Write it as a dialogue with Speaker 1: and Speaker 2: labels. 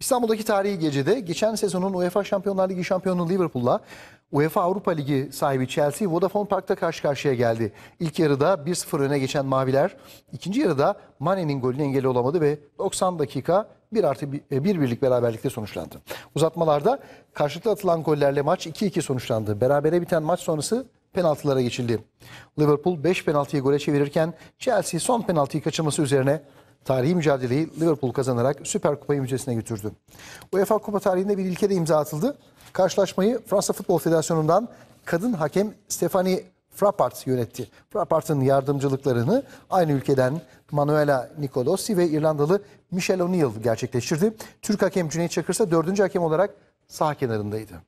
Speaker 1: İstanbul'daki tarihi gecede geçen sezonun UEFA Şampiyonlar Ligi şampiyonu Liverpool'la UEFA Avrupa Ligi sahibi Chelsea Vodafone Park'ta karşı karşıya geldi. İlk yarıda 1-0 öne geçen Maviler ikinci yarıda Mane'nin golüne engel olamadı ve 90 dakika 1 artı 1 e, bir birlik beraberlikte sonuçlandı. Uzatmalarda karşılıklı atılan gollerle maç 2-2 sonuçlandı. Berabere biten maç sonrası penaltılara geçildi. Liverpool 5 penaltıyı gole çevirirken Chelsea son penaltıyı kaçırması üzerine tarihi mücadeleyi Liverpool kazanarak Süper Kupa'yı müzesine götürdü. UEFA Kupa tarihinde bir ilke de imza atıldı. Karşılaşmayı Fransa Futbol Federasyonu'ndan kadın hakem Stephanie Frappart yönetti. Frappart'ın yardımcılıklarını aynı ülkeden Manuela Nicolossi ve İrlandalı Michelle O'Neill gerçekleştirdi. Türk hakem Cüneyt Çakır ise dördüncü hakem olarak sağ kenarındaydı.